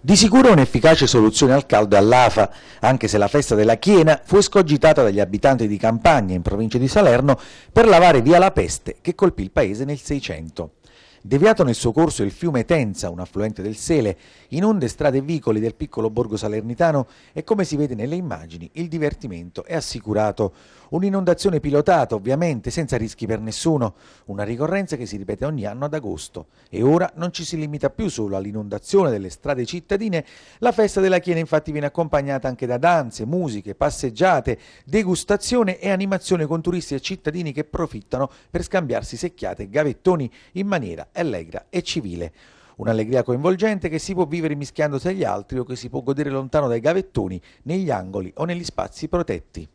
Di sicuro un'efficace soluzione al caldo è all'AFA, anche se la festa della Chiena fu escogitata dagli abitanti di Campania in provincia di Salerno, per lavare via la peste che colpì il paese nel 600. Deviato nel suo corso il fiume Tenza, un affluente del Sele, in onde strade e vicoli del piccolo borgo salernitano e come si vede nelle immagini il divertimento è assicurato. Un'inondazione pilotata, ovviamente, senza rischi per nessuno, una ricorrenza che si ripete ogni anno ad agosto. E ora non ci si limita più solo all'inondazione delle strade cittadine, la festa della Chiena infatti viene accompagnata anche da danze, musiche, passeggiate, degustazione e animazione con turisti e cittadini che profittano per scambiarsi secchiate e gavettoni in maniera allegra e civile. Un'allegria coinvolgente che si può vivere mischiandosi agli altri o che si può godere lontano dai gavettoni, negli angoli o negli spazi protetti.